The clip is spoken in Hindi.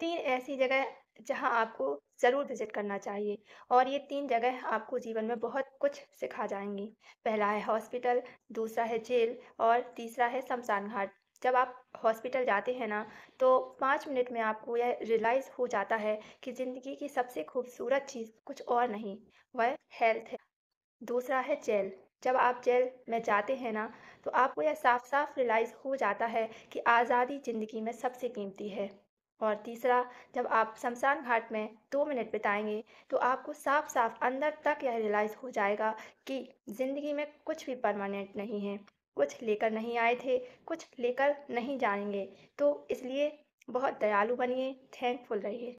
तीन ऐसी जगह जहां आपको ज़रूर विजिट करना चाहिए और ये तीन जगह आपको जीवन में बहुत कुछ सिखा जाएंगी पहला है हॉस्पिटल दूसरा है जेल और तीसरा है शमशान घाट जब आप हॉस्पिटल जाते हैं ना तो पाँच मिनट में आपको यह रियलाइज़ हो जाता है कि ज़िंदगी की सबसे खूबसूरत चीज़ कुछ और नहीं वह हेल्थ है दूसरा है जेल जब आप जेल में जाते हैं ना तो आपको यह साफ साफ रियलाइज़ हो जाता है कि आज़ादी ज़िंदगी में सबसे कीमती है और तीसरा जब आप शमशान घाट में दो मिनट बिताएंगे तो आपको साफ साफ अंदर तक यह रियलाइज़ हो जाएगा कि ज़िंदगी में कुछ भी परमानेंट नहीं है कुछ लेकर नहीं आए थे कुछ लेकर नहीं जाएंगे तो इसलिए बहुत दयालु बनिए थैंकफुल रहिए